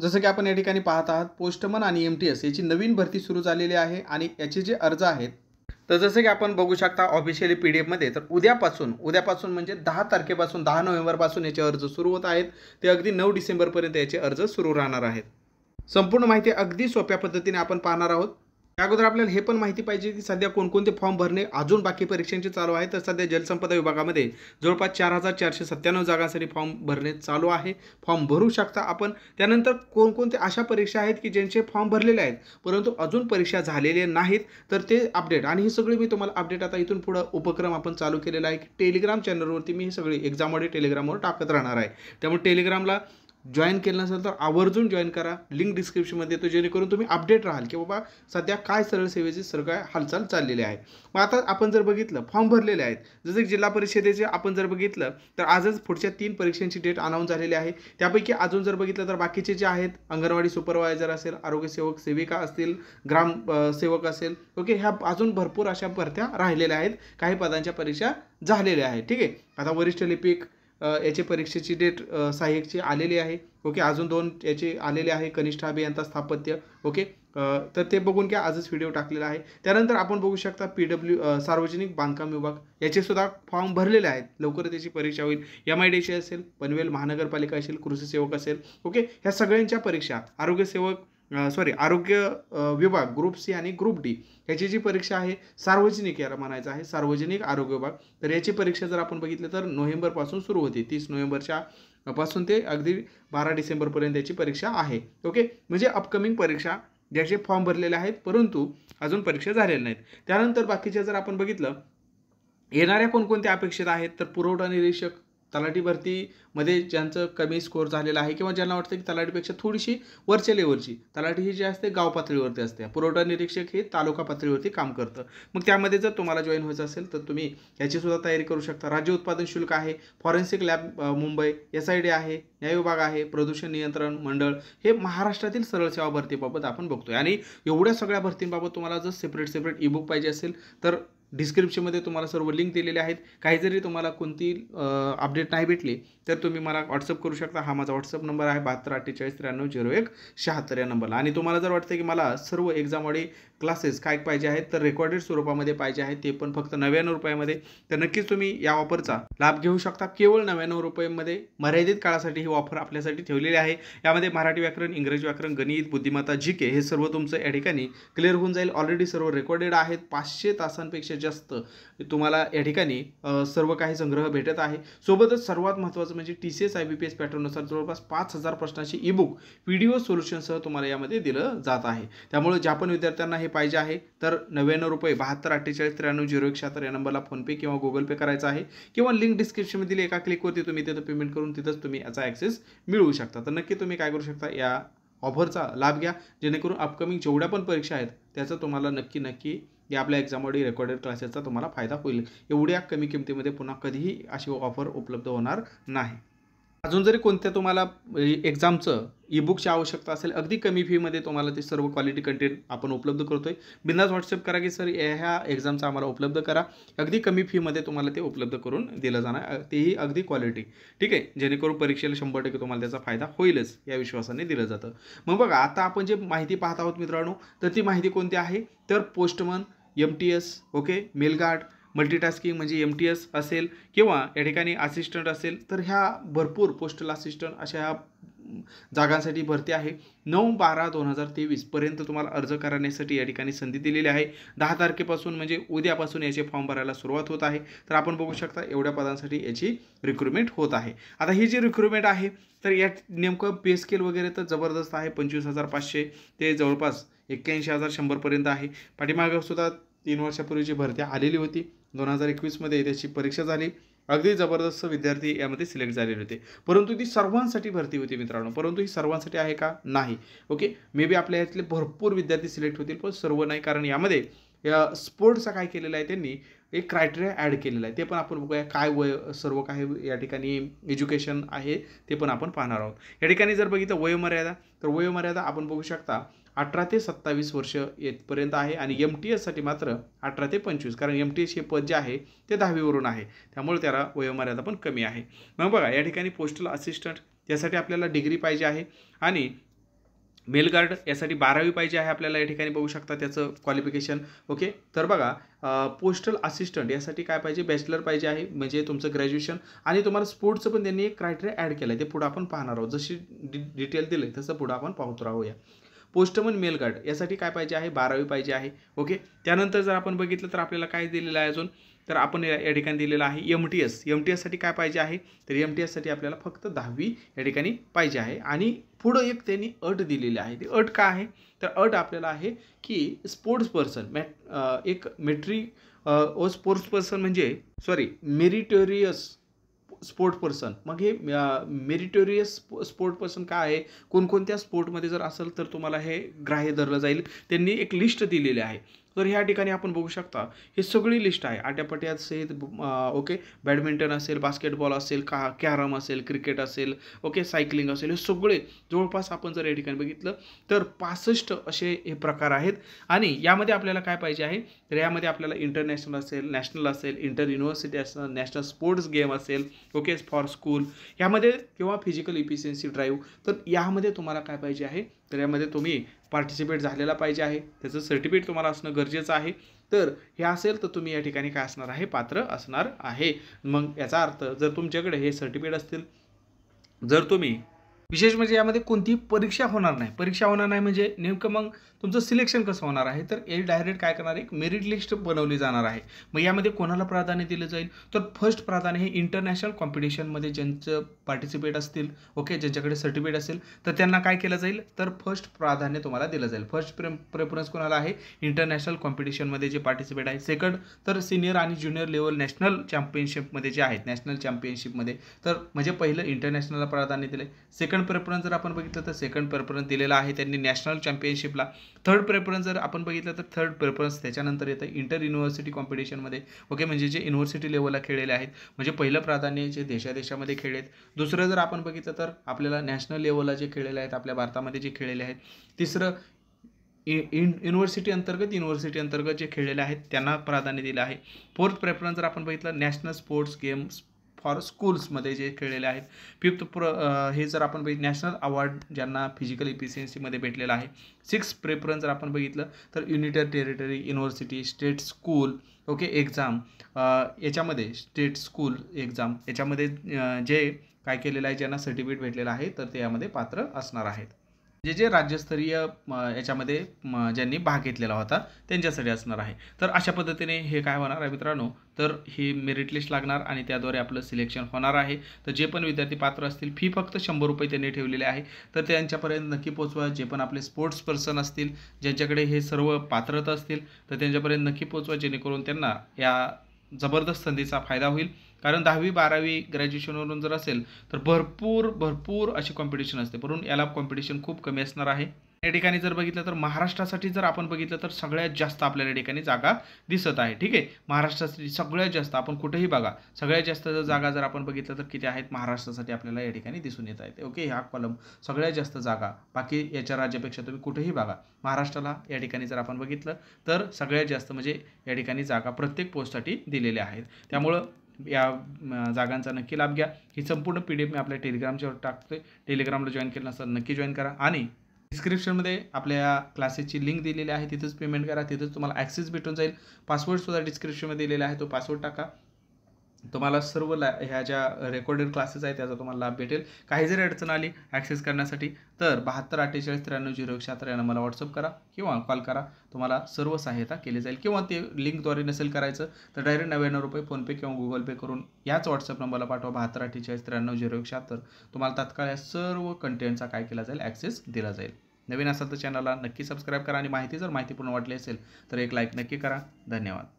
जसं की आपण या ठिकाणी पाहत आहात पोस्टमन आणि एम टी एस याची नवीन भरती सुरू झालेली आहे आणि याचे जे अर्ज आहेत तर जसं की आपण बघू शकता ऑफिशियली पी डी एफमध्ये तर उद्यापासून उद्यापासून म्हणजे दहा तारखेपासून दहा नोव्हेंबरपासून याचे अर्ज सुरू होत आहेत ते अगदी नऊ डिसेंबरपर्यंत याचे अर्ज सुरू राहणार आहेत संपूर्ण माहिती अगदी सोप्या पद्धतीने आपण पाहणार आहोत अगोदर आपल्याला हे पण माहिती पाहिजे की सध्या कोणकोणते फॉर्म भरणे अजून बाकी परीक्षांचे चालू आहे तर सध्या जलसंपदा विभागामध्ये जवळपास चार हजार चारशे सत्त्याण्णव जागांसाठी फॉर्म भरणे चालू आहे फॉर्म भरू शकता आपण त्यानंतर कोणकोणते अशा परीक्षा आहेत की ज्यांचे फॉर्म भरलेले आहेत परंतु अजून परीक्षा झालेले नाहीत तर ते अपडेट आणि ही सगळी मी तुम्हाला अपडेट आता इथून पुढं उपक्रम आपण चालू केलेला आहे की टेलिग्राम चॅनलवरती मी सगळे सगळी एक्झाममध्ये टेलिग्रामवर टाकत राहणार आहे त्यामुळे टेलिग्रामला जॉईन केलं नसेल तर आवर्जून जॉईन करा लिंक डिस्क्रिप्शनमध्ये येतो जेणेकरून तुम्ही अपडेट राहाल की बाबा सध्या काय सरळ सेवेची सगळ्या हालचाल चाललेली आहे मग आता आपण जर बघितलं फॉर्म भरलेले आहेत जसं जिल्हा परिषदेचे आपण जर बघितलं तर आजच पुढच्या तीन परीक्षांची डेट अनाऊन्स झालेली आहे त्यापैकी अजून जर बघितलं तर बाकीचे जे आहेत अंगणवाडी सुपरवायझर असेल आरोग्यसेवक सेविका असतील ग्राम सेवक असेल ओके ह्या अजून भरपूर अशा भरत्या राहिलेल्या आहेत काही पदांच्या परीक्षा झालेल्या आहेत ठीक आहे आता वरिष्ठ लिपिक याचे परीक्षेची डेट सहाय्यकची आलेली आहे ओके अजून दोन याचे आलेले आहे कनिष्ठ अभियंता स्थापत्य ओके तर ते बघून घ्या आजच व्हिडिओ टाकलेला आहे त्यानंतर आपण बघू शकता पी डब्ल्यू सार्वजनिक बांधकाम विभाग याचे सुद्धा फॉर्म भरलेले आहेत लवकरच त्याची परीक्षा होईल एम आय डीची असेल पनवेल महानगरपालिका असेल कृषी सेवक असेल ओके ह्या सगळ्यांच्या परीक्षा आरोग्यसेवक सॉरी आरोग्य विभाग ग्रुप सी आणि ग्रुप डी याची जी परीक्षा आहे सार्वजनिक याला म्हणायचं आहे सार्वजनिक आरोग्य विभाग तर याची परीक्षा जर आपण बघितलं तर नोव्हेंबरपासून सुरू होते तीस नोव्हेंबरच्या पासून ते अगदी बारा डिसेंबरपर्यंत याची परीक्षा आहे ओके म्हणजे अपकमिंग परीक्षा ज्याचे फॉर्म भरलेले आहेत परंतु अजून परीक्षा झालेल्या नाहीत त्यानंतर बाकीच्या जर आपण बघितलं येणाऱ्या कोणकोणत्या अपेक्षित आहेत तर पुरवठा निरीक्षक तलाठी भरतीमध्ये ज्यांचं कमी स्कोर झालेला आहे किंवा ज्यांना वाटतं की तलाठीपेक्षा थोडीशी वरच्या लेवलची तलाठी ही जी असते गाव पातळीवरती असते पुरवठा निरीक्षक हे तालुका पातळीवरती काम करतं मग त्यामध्ये जर तुम्हाला जॉईन व्हायचं असेल तर तुम्ही याचीसुद्धा तयारी करू शकता राज्य उत्पादन शुल्क आहे forensic lab Mumbai S I D आहे न्याय विभाग आहे प्रदूषण नियंत्रण मंडळ हे महाराष्ट्रातील सरळ सेवा भरतीबाबत आपण बघतोय आणि एवढ्या सगळ्या भरतींबाबत तुम्हाला जर सेपरेट सेपरेट ईबुक पाहिजे असेल तर डिस्क्रिप्शनमध्ये तुम्हाला सर्व लिंक दिलेले आहेत काही जरी तुम्हाला कोणती अपडेट नाही भेटली तर तुम्ही मला व्हॉट्सअप करू शकता हा माझा व्हॉट्सअप नंबर आहे बहात्तर अठ्ठेचाळीस त्र्याण्णव झिरो एक शहात्तर या नंबरला आणि तुम्हाला जर वाटतं की मला सर्व एक्झामवाडी क्लासेस काय पाहिजे आहेत तर रेकॉर्डेड स्वरूपामध्ये पाहिजे आहेत ते पण फक्त नव्याण्णव रुपयामध्ये तर नक्कीच तुम्ही या ऑफरचा लाभ घेऊ शकता केवळ नव्याण्णव रुपयांमध्ये मर्यादित काळासाठी ही ऑफर आपल्यासाठी ठेवलेली आहे यामध्ये मराठी व्याकरण इंग्रजी व्याकरण गणित बुद्धिमत्ता जी के हे सर्व तुमचं या ठिकाणी क्लिअर होऊन जाईल ऑलरेडी सर्व रेकॉर्डेड आहेत पाचशे तासांपेक्षा जास्त तुम्हाला या ठिकाणी सर्व काही संग्रह भेटत आहे सोबतच सर्वात महत्त्वाचं म्हणजे T C S I B P S पॅटर्ननुसार जवळपास पाच हजार प्रश्नाची ई बुक व्हिडिओ सोल्युशनसह तुम्हाला यामध्ये दिलं जात आहे त्यामुळे ज्या पण विद्यार्थ्यांना हे पाहिजे आहे तर नव्याण्णव रुपये बहात्तर अठ्ठेचाळीस त्र्याण्णव झिरो एकशहात्तर या नंबरला फोनपे किंवा गुगल पे करायचा आहे किंवा लिंक डिस्क्रिप्शनमध्ये दिली एका क्लिकवरती तुम्ही तिथं पेमेंट करून तिथंच तुम्ही याचा ॲक्सेस मिळवू शकता तर नक्की तुम्ही काय करू शकता या ऑफरचा लाभ घ्या जेणेकरून अपकमिंग जेवढ्या पण परीक्षा आहेत त्याचा तुम्हाला नक्की नक्की या आपल्या एक्झाममध्ये रेकॉर्डेड क्लासेसचा तुम्हाला फायदा होईल एवढ्या कमी किमतीमध्ये पुन्हा कधीही अशी ऑफर उपलब्ध होणार नाही अजून जरी कोणत्या तुम्हाला एक्झामचं म्हणजे ईबुकची आवश्यकता असेल अगदी कमी फीमध्ये तुम्हाला ते सर्व क्वालिटी कंटेंट आपण उपलब्ध करतोय बिंदास व्हॉट्सअप करा की सर ह्या एक्झामचा आम्हाला उपलब्ध करा अगदी कमी फीमध्ये तुम्हाला ते उपलब्ध करून दिलं जाणार तेही अगदी क्वालिटी ठीक आहे जेणेकरून परीक्षेला शंभर टक्के तुम्हाला त्याचा फायदा होईलच या विश्वासाने दिलं जातं मग बघा आता आपण जे माहिती पाहत आहोत मित्रांनो तर ती माहिती कोणती आहे तर postman M T S okay mail guard multitasking म्हणजे एम टी एस असेल किंवा या ठिकाणी असिस्टंट असेल तर ह्या भरपूर पोस्टल असिस्टंट अशा ह्या जागांसाठी भरती आहे नऊ बारा दोन हजार तेवीसपर्यंत तुम्हाला अर्ज करण्यासाठी या ठिकाणी संधी दिलेली आहे दहा तारखेपासून म्हणजे उद्यापासून याचे फॉर्म भरायला सुरुवात होत आहे तर आपण बघू शकता एवढ्या पदांसाठी याची रिक्रुटमेंट होत आहे आता ही जी रिक्रुटमेंट आहे तर या नेमकं पे स्केल वगैरे तर जबरदस्त आहे पंचवीस हजार पाचशे ते जवळपास एक्क्याऐंशी हजार शंभरपर्यंत आहे पाठीमागं सुद्धा तीन वर्षापूर्वीची भरती आलेली होती दोन हजार एकवीसमध्ये त्याची परीक्षा झाली अगदी जबरदस्त विद्यार्थी यामध्ये सिलेक्ट झालेले होते परंतु ती सर्वांसाठी भरती होती मित्रांनो परंतु ही सर्वांसाठी आहे का नाही ओके मे बी आपल्या यातले भरपूर विद्यार्थी सिलेक्ट होतील पण सर्व नाही कारण यामध्ये या स्पोर्ट्सचा काय केलेला आहे त्यांनी एक क्रायटेरिया ॲड केलेलं आहे ते पण आपण बघूया काय वय सर्व काही या ठिकाणी एज्युकेशन आहे ते पण आपण पाहणार आहोत या ठिकाणी जर बघितलं वयोमर्यादा तर वयोमर्यादा आपण बघू शकता अठरा ते सत्तावीस वर्ष येथपर्यंत आहे आणि एम टी एससाठी मात्र अठरा ते पंचवीस कारण एम टी एस हे पद जे आहे ते दहावीवरून आहे त्यामुळे त्याला वयोमर्यादा पण कमी आहे मग बघा या ठिकाणी पोस्टल असिस्टंट यासाठी आपल्याला डिग्री पाहिजे आहे आणि मेलगार्ड यासाठी बारावी पाहिजे आहे आपल्याला या ठिकाणी बघू शकता त्याचं क्वालिफिकेशन ओके तर बघा पोस्टल असिस्टंट यासाठी काय पाहिजे बॅचलर पाहिजे आहे म्हणजे तुमचं ग्रॅज्युएशन आणि तुम्हाला स्पोर्ट्सचं पण त्यांनी एक क्रायटेरिया ॲड केलं आहे ते पुढं आपण पाहणार आहोत जशी डि डिटेल दिले तसं पुढं आपण पाहत राहूया पोस्टमन मेल गार्ड यासाठी काय पाहिजे आहे बारावी पाहिजे आहे ओके त्यानंतर जर आपण बघितलं तर आपल्याला काय दिलेलं आहे अजून तर आपण या ठिकाणी दिलेलं आहे M T S M T एससाठी काय पाहिजे आहे तर एम टी एससाठी आपल्याला फक्त दहावी या ठिकाणी पाहिजे आहे आणि पुढं एक त्यांनी अट दिलेली आहे ती अट काय आहे तर अट आपल्याला आहे की स्पोर्ट्स पर्सन मॅ एक मेट्री ओ स्पोर्ट्स पर्सन म्हणजे सॉरी मेरिटोरियस स्पोर्ट पर्सन मग हे मेरिटोरियस स्पोर्ट पर्सन काय आहे कोणकोणत्या स्पोर्टमध्ये जर असेल तर तुम्हाला हे ग्राह्य धरलं जाईल त्यांनी एक लिस्ट दिलेली आहे तर ह्या ठिकाणी आपण बघू शकता ही सगळी लिस्ट आहे आट्यापट्या असेल ओके बॅडमिंटन असेल बास्केटबॉल असेल का कॅरम असेल क्रिकेट असेल ओके सायकलिंग असेल हे सगळे जवळपास आपण जर या ठिकाणी बघितलं तर पासष्ट असे हे प्रकार आहेत आणि यामध्ये आपल्याला काय पाहिजे आहे तर यामध्ये आपल्याला इंटरनॅशनल असेल नॅशनल असेल इंटर युनिव्हर्सिटी असेल नॅशनल स्पोर्ट्स गेम असेल ओके फॉर स्कूल यामध्ये किंवा फिजिकल इफिशियन्सी ड्राईव्ह तर यामध्ये तुम्हाला काय पाहिजे आहे तर यामध्ये तुम्ही पार्टिसिपेट झालेला पाहिजे आहे त्याचं सर्टिफिकेट तुम्हाला असणं गरजेचं आहे तर हे असेल तर तुम्ही या ठिकाणी काय असणार आहे पात्र असणार आहे मग याचा अर्थ जर तुमच्याकडे हे सर्टिफिकेट असतील जर तुम्ही विशेष म्हणजे यामध्ये कोणतीही परीक्षा होणार नाही परीक्षा होणार नाही म्हणजे नेमकं मग तुमचं सिलेक्शन कसं होणार आहे तर ए डायरेक्ट काय करणार एक मेरिट लिस्ट बनवली जाणार आहे मग यामध्ये कोणाला प्राधान्य दिलं जाईल तर फर्स्ट प्राधान्य हे इंटरनॅशनल कॉम्पिटिशनमध्ये ज्यांचं पार्टिसिपेट असतील ओके ज्यांच्याकडे सर्टिफिकेट असेल तर त्यांना काय केलं जाईल तर फर्स्ट प्राधान्य तुम्हाला दिलं जाईल फर्स्ट प्रेम प्रेफरन्स कोणाला आहे इंटरनॅशनल कॉम्पिटिशनमध्ये जे पार्टिसिपेट आहे सेकंड तर सिनियर आणि ज्युनियर लेवल नॅशनल चॅम्पियनशिपमध्ये जे आहेत नॅशनल चॅम्पियनशिपमध्ये तर म्हणजे पहिलं इंटरनॅशनलला प्राधान्य दिलं सेकंड सेकंड प्रेफरन्स जर आपण बघितलं तर सेकंड प्रेफरन्स दिलेला आहे त्यांनी नॅशनल चॅम्पियनशिपला थर्ड प्रेफरन्स जर आपण बघितलं तर थर्ड प्रेफरन्स त्याच्यानंतर येतं इंटर युनिव्हर्सिटी कॉम्पिटिशनमध्ये ओके म्हणजे जे युनिव्हर्सिटी लेवलला खेळलेले आहेत म्हणजे पहिलं प्राधान्य जे देशादेशामध्ये खेळलेत दुसरं जर आपण बघितलं तर आपल्याला नॅशनल लेवलला जे खेळलेले आहेत आपल्या भारतामध्ये जे खेळलेले आहेत तिसरं इन युनिव्हर्सिटी अंतर्गत युनिव्हर्सिटी अंतर्गत जे खेळलेले आहेत त्यांना प्राधान्य दिलं आहे फोर्थ प्रेफरन्स जर आपण बघितलं नॅशनल स्पोर्ट्स गेम्स फॉर स्कूल्समध्ये जे खेळलेले आहेत फिफ्थ प्र हे जर आपण बघितलं नॅशनल अवॉर्ड ज्यांना फिजिकल इफिशियन्सीमध्ये भेटलेलं आहे सिक्स प्रेफरन्स जर आपण बघितलं तर united territory university state school okay exam याच्यामध्ये स्टेट स्कूल एक्झाम याच्यामध्ये जे काय केलेलं आहे ज्यांना सर्टिफिकेट भेटलेलं आहे तर ते यामध्ये पात्र असणार आहेत जे जे राज्यस्तरीय याच्यामध्ये ज्यांनी भाग घेतलेला होता त्यांच्यासाठी असणार आहे तर अशा पद्धतीने हे काय होणार आहे मित्रांनो तर ही मेरिट लिस्ट लागणार आणि त्याद्वारे आपलं सिलेक्शन होणार आहे तर जे पण विद्यार्थी पात्र असतील फी फक्त शंभर रुपये त्यांनी ठेवलेले आहे तर त्यांच्यापर्यंत नक्की पोचवा जे पण आपले स्पोर्ट्स पर्सन असतील ज्यांच्याकडे हे सर्व पात्रता असतील तर त्यांच्यापर्यंत नक्की पोचवा जेणेकरून त्यांना या जबरदस्त संधीचा फायदा होईल कारण दहावी बारावी ग्रॅज्युएशनवरून जर असेल तर भरपूर भरपूर अशी कॉम्पिटिशन असते म्हणून याला कॉम्पिटिशन खूप कमी असणार आहे या ठिकाणी जर बघितलं तर महाराष्ट्रासाठी जर आपण बघितलं तर सगळ्यात जास्त आपल्याला ठिकाणी जागा दिसत आहे ठीक आहे महाराष्ट्रासाठी सगळ्यात जास्त आपण कुठेही बघा सगळ्यात जास्त जागा जर आपण बघितलं तर किती आहेत महाराष्ट्रासाठी आपल्याला या ठिकाणी दिसून येत आहेत ओके हा कॉलम सगळ्यात जास्त जागा बाकी याच्या राज्यापेक्षा तुम्ही कुठेही बघा महाराष्ट्राला या ठिकाणी जर आपण बघितलं तर सगळ्यात जास्त म्हणजे या ठिकाणी जागा प्रत्येक पोस्टसाठी दिलेल्या आहेत त्यामुळं या जागांचा नक्की लाभ घ्या ही संपूर्ण पी डी एफ मी आपल्या टेलिग्रामच्यावर टाकतोय टेलिग्रामला जॉईन केलं नसतं नक्की जॉईन करा आणि डिस्क्रिप्शनमध्ये आपल्या क्लासेसची लिंक दिलेली आहे तिथंच पेमेंट करा तिथंच तुम्हाला ॲक्सेस भेटून जाईल पासवर्डसुद्धा डिस्क्रिप्शनमध्ये दिलेला आहे तो पासवर्ड टाका तुम्हाला सर्व ला ह्या ज्या रेकॉर्डेड क्लासेस आहेत त्याचा तुम्हाला लाभ भेटेल काही जरी अडचण आली ॲक्सेस करण्यासाठी तर बहात्तर अठ्ठेचाळीस त्र्याण्णव झिरो एक अठरा यांना मला व्हॉट्सअप करा किंवा कॉल करा तुम्हाला सर्व सहायता केली जाईल किंवा ते लिंकद्वारे नसेल करायचं तर डायरेक्ट नव्याण्णव रुपये फोनपे किंवा गुगल पे करून याच व्हॉट्सअप नंबरला पाठवा बहात्तर अठ्ठेचाळीस त्र्याण्णव झिरो एक शहात्तर तुम्हाला तात्काळ या सर्व कंटेंटचा काय केला जाईल ॲक्सेस दिला जाईल नवीन असाल तर चॅनलला नक्की सबस्क्राईब करा आणि माहिती जर माहितीपूर्ण वाटली असेल तर एक लाईक नक्की करा धन्यवाद